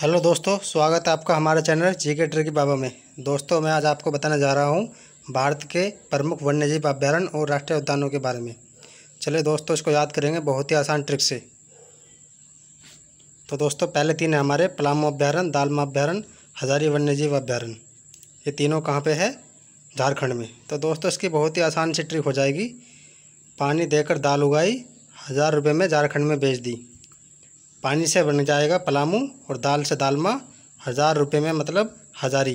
hello दोस्तों स्वागत है आपका हमारे चैनल जीके ट्रिकी बाबा में दोस्तों मैं आज आपको बताने जा रहा हूं भारत के प्रमुख वन्यजीव अभ्यारण्य और राष्ट्रीय उद्यानों के बारे में चलिए दोस्तों इसको याद करेंगे बहुत ही आसान ट्रिक से तो दोस्तों पहले तीन है हमारे पलामो अभ्यारण्य दालमा अभ्यारण्य हजारी वन्यजीव अभ्यारण्य ये तीनों कहाँ पर है झारखंड में तो दोस्तों इसकी बहुत ही आसान सी ट्रिक हो जाएगी पानी देकर दाल उगाई हज़ार रुपये में झारखंड में बेच दी पानी से बन जाएगा पलामू और दाल से दालमा हज़ार रुपये में मतलब हज़ारी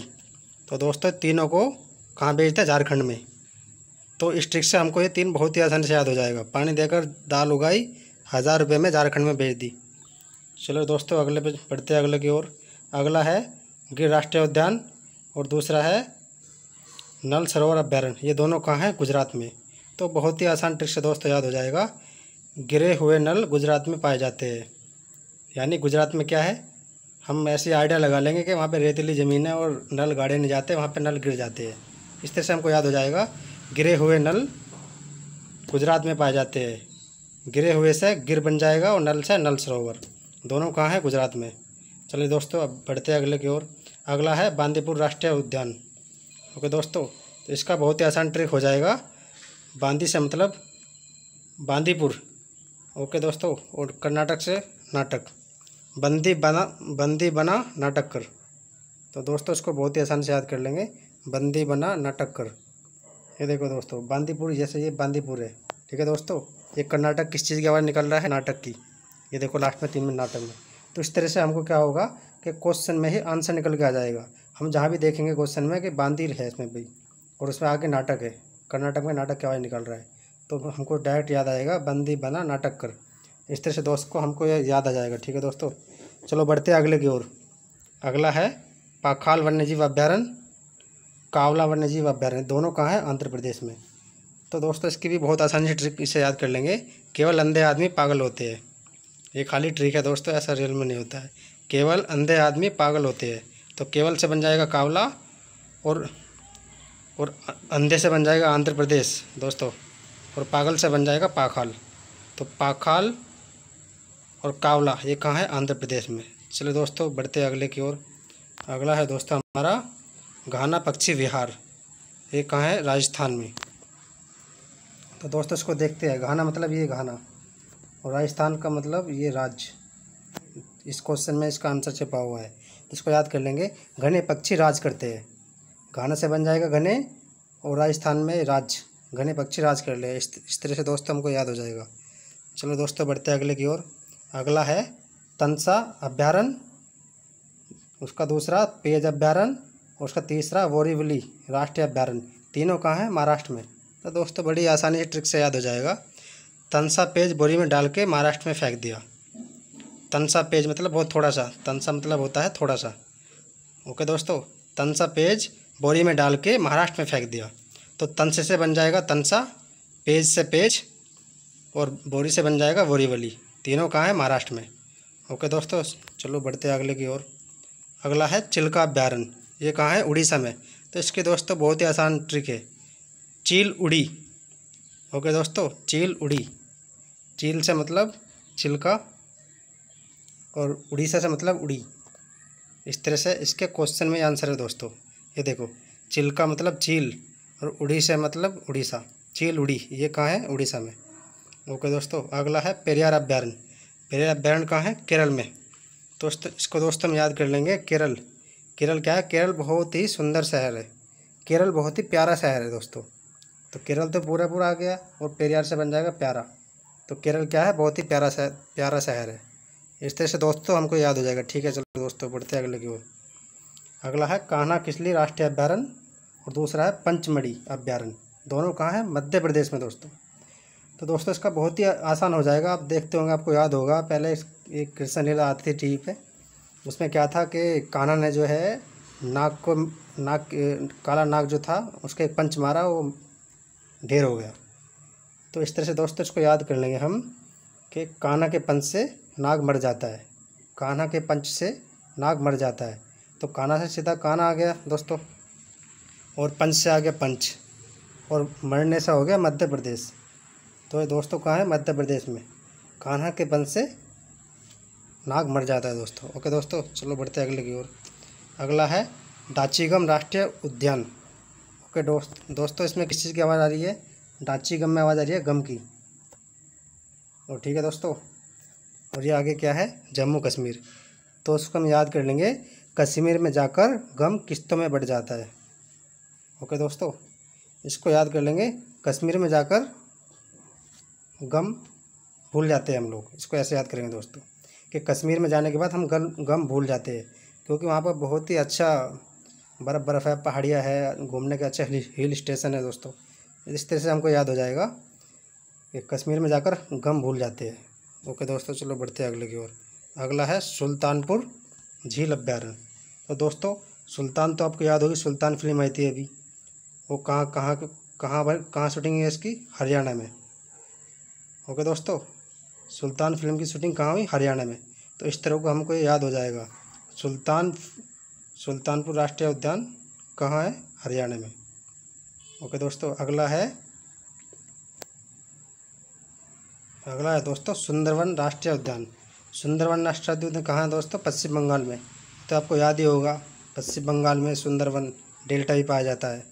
तो दोस्तों तीनों को कहाँ बेचते हैं झारखंड में तो इस ट्रिक से हमको ये तीन बहुत ही आसानी से याद हो जाएगा पानी देकर दाल उगाई हज़ार रुपये में झारखंड में बेच दी चलो दोस्तों अगले पे बढ़ते हैं अगले की ओर अगला है गिर राष्ट्रीय उद्यान और दूसरा है नल सरोवर अभ्यारण्य ये दोनों कहाँ हैं गुजरात में तो बहुत ही आसान ट्रिक से दोस्तों याद हो जाएगा गिरे हुए नल गुजरात में पाए जाते हैं यानी गुजरात में क्या है हम ऐसी आइडिया लगा लेंगे कि वहाँ पे रेतीली ज़मीन है और नल गाड़े नहीं जाते वहाँ पे नल गिर जाते हैं इस तरह से हमको याद हो जाएगा गिरे हुए नल गुजरात में पाए जाते हैं गिरे हुए से गिर बन जाएगा और नल से नल सरोवर दोनों कहाँ हैं गुजरात में चलिए दोस्तों अब बढ़ते हैं अगले की ओर अगला है बांदीपुर राष्ट्रीय उद्यान ओके दोस्तों तो इसका बहुत ही आसान ट्रिक हो जाएगा बांदी से मतलब बांदीपुर ओके दोस्तों और कर्नाटक से नाटक बंदी बना बंदी बना नाटक कर तो दोस्तों इसको बहुत ही आसान से याद कर लेंगे बंदी बना नाटक कर ये देखो दोस्तों बांदीपुर जैसे ये बांदीपुर है ठीक है दोस्तों ये कर्नाटक किस चीज़ की आवाज़ निकल रहा है नाटक की ये देखो लास्ट में तीन मिनट नाटक में तो इस तरह से हमको क्या होगा कि क्वेश्चन में ही आंसर निकल के आ जाएगा हम जहाँ भी देखेंगे क्वेश्चन में कि बांदी है इसमें भाई और उसमें आगे नाटक है कर्नाटक में नाटक की आवाज़ निकल रहा है तो हमको डायरेक्ट याद आएगा बंदी बना नाटक कर इस तरह से दोस्त को हमको ये याद आ जाएगा ठीक है दोस्तों चलो बढ़ते अगले की ओर अगला है पाखाल वन्यजीव अभ्यारण्य कावला वन्यजीव अभ्यारण्य दोनों कहाँ है आंध्र प्रदेश में तो दोस्तों इसकी भी बहुत आसानी से ट्रिक इसे याद कर लेंगे केवल अंधे आदमी पागल होते हैं ये खाली ट्रिक है दोस्तों ऐसा रियल में नहीं होता है केवल अंधे आदमी पागल होते हैं तो केवल से बन जाएगा कावला और और अंधे से बन जाएगा आंध्र प्रदेश दोस्तों और पागल से बन जाएगा पाखाल तो पाखाल और कावला ये कहाँ है आंध्र प्रदेश में चलिए दोस्तों बढ़ते अगले की ओर अगला है दोस्तों हमारा घाना पक्षी विहार ये कहाँ है राजस्थान में तो दोस्तों इसको देखते हैं घाना मतलब ये घाना और राजस्थान का मतलब ये राज्य इस क्वेश्चन में इसका आंसर छिपा हुआ है इसको याद कर लेंगे घने पक्षी राज करते हैं घाना से बन जाएगा घने और राजस्थान में राज्य घने पक्षी राज कर ले इस तरह से दोस्तों हमको याद हो जाएगा चलो दोस्तों बढ़ते हैं अगले की ओर अगला है तनसा अभ्यारण उसका दूसरा पेज अभ्यारण और उसका तीसरा वोरीवली राष्ट्रीय अभ्यारण तीनों कहाँ हैं महाराष्ट्र में तो दोस्तों बड़ी आसानी से ट्रिक से याद हो जाएगा तनसा पेज बोरी में डाल के महाराष्ट्र में फेंक दिया तनसा पेज मतलब बहुत थोड़ा सा तनसा मतलब होता है थोड़ा सा ओके दोस्तों तनसा पेज बोरी में डाल के महाराष्ट्र में फेंक दिया तो तनसे से बन जाएगा तनसा पेज से पेज और बोरी से बन जाएगा बोरीवली तीनों कहाँ हैं महाराष्ट्र में ओके दोस्तों चलो बढ़ते हैं अगले की ओर अगला है चिल्का अभ्यारण ये कहाँ है उड़ीसा में तो इसके दोस्तों बहुत ही आसान ट्रिक है चील उड़ी ओके दोस्तों चील उड़ी चील से मतलब चिल्का और उड़ीसा से मतलब उड़ी इस तरह से इसके क्वेश्चन में आंसर है दोस्तों ये देखो चिल्का मतलब चील और उड़ीसा मतलब उड़ीसा चील उड़ी ये कहाँ है उड़ीसा में ओके दोस्तों अगला है पेरियार अभ्यारण्य पेरियार अभ्यारण्य कहाँ है केरल में दोस्तों इसको दोस्तों हम याद कर लेंगे केरल केरल क्या है केरल बहुत ही सुंदर शहर है केरल बहुत ही प्यारा शहर है दोस्तों तो केरल तो पूरा पूरा आ गया और पेरियार से बन जाएगा प्यारा तो केरल क्या है बहुत ही प्यारा शहर प्यारा शहर है इस तरह से दोस्तों हमको याद हो जाएगा ठीक है चलो दोस्तों बढ़ते अगले की ओर अगला है कान्हा किसली राष्ट्रीय अभ्यारण्य और दूसरा है पंचमढ़ी अभ्यारण्य दोनों कहाँ है मध्य प्रदेश में दोस्तों तो दोस्तों इसका बहुत ही आसान हो जाएगा आप देखते होंगे आपको याद होगा पहले एक कृष्ण लीला आती थी टी पे उसमें क्या था कि काना ने जो है नाक को नाक काला नाक जो था उसके एक पंच मारा वो ढेर हो गया तो इस तरह से दोस्तों इसको याद कर लेंगे हम कि काना के पंच से नाग मर जाता है काना के पंच से नाग मर जाता है तो काना से सीधा काना आ गया दोस्तों और पंच से आ गया पंच और मरने से हो गया मध्य प्रदेश तो ये दोस्तों कहाँ है मध्य प्रदेश में कान्हा के बल से नाग मर जाता है दोस्तों ओके दोस्तों चलो बढ़ते अगले की ओर अगला है डाचीगम राष्ट्रीय उद्यान ओके दोस्त दोस्तों इसमें किस चीज़ की आवाज़ आ रही है डाचीगम में आवाज़ आ रही है गम की और ठीक है दोस्तों और ये आगे क्या है जम्मू कश्मीर तो उसको हम याद कर लेंगे कश्मीर में जाकर गम किस्तों में बढ़ जाता है ओके दोस्तों इसको याद कर लेंगे कश्मीर में जाकर गम भूल जाते हैं हम लोग इसको ऐसे याद करेंगे दोस्तों कि कश्मीर में जाने के बाद हम गम गम भूल जाते हैं क्योंकि वहाँ पर बहुत ही अच्छा बर्फ़ बर्फ़ है पहाड़ियाँ है घूमने के अच्छे हिल स्टेशन है दोस्तों इस तरह से हमको याद हो जाएगा कि कश्मीर में जाकर गम भूल जाते हैं ओके दोस्तों चलो बढ़ते हैं अगले की ओर अगला है सुल्तानपुर झील अभ्यारण्य तो दोस्तों सुल्तान तो आपको याद होगी सुल्तान फिल्म आई थी अभी वो कहाँ कहाँ कहाँ भाई कहाँ शूटिंग है इसकी हरियाणा में ओके दोस्तों सुल्तान फिल्म की शूटिंग कहाँ हुई हरियाणा में तो इस तरह को हमको याद हो जाएगा सुल्तान सुल्तानपुर राष्ट्रीय उद्यान कहाँ है हरियाणा में ओके दोस्तों अगला है अगला है दोस्तों सुंदरवन राष्ट्रीय उद्यान सुंदरवन राष्ट्रीय उद्यान कहाँ है दोस्तों पश्चिम बंगाल में तो आपको याद ही होगा पश्चिम बंगाल में सुंदरवन डेल्टा भी पाया जाता है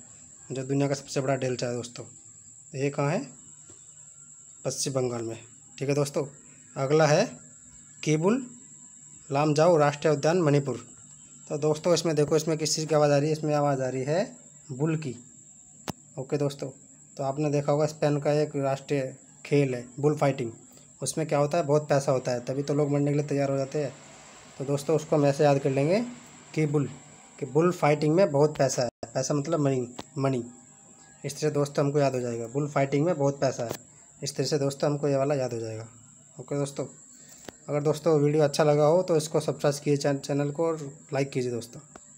जो दुनिया का सबसे बड़ा डेल्टा है दोस्तों ये कहाँ है पश्चिम बंगाल में ठीक है दोस्तों अगला है केबुल लामजाओ राष्ट्रीय उद्यान मणिपुर तो दोस्तों इसमें देखो इसमें किस चीज़ की आवाज़ आ रही है इसमें आवाज़ आ रही है बुल की ओके दोस्तों तो आपने देखा होगा स्पेन का एक राष्ट्रीय खेल है बुल फाइटिंग उसमें क्या होता है बहुत पैसा होता है तभी तो लोग मरने के लिए तैयार हो जाते हैं तो दोस्तों उसको हम ऐसे याद कर लेंगे कि बुल कि बुल फाइटिंग में बहुत पैसा है पैसा मतलब मनी मनी इस तरह दोस्तों हमको याद हो जाएगा बुल फाइटिंग में बहुत पैसा है इस तरह से दोस्तों हमको ये वाला याद हो जाएगा ओके दोस्तों अगर दोस्तों वीडियो अच्छा लगा हो तो इसको सब्सक्राइब कीजिए चैनल को और लाइक कीजिए दोस्तों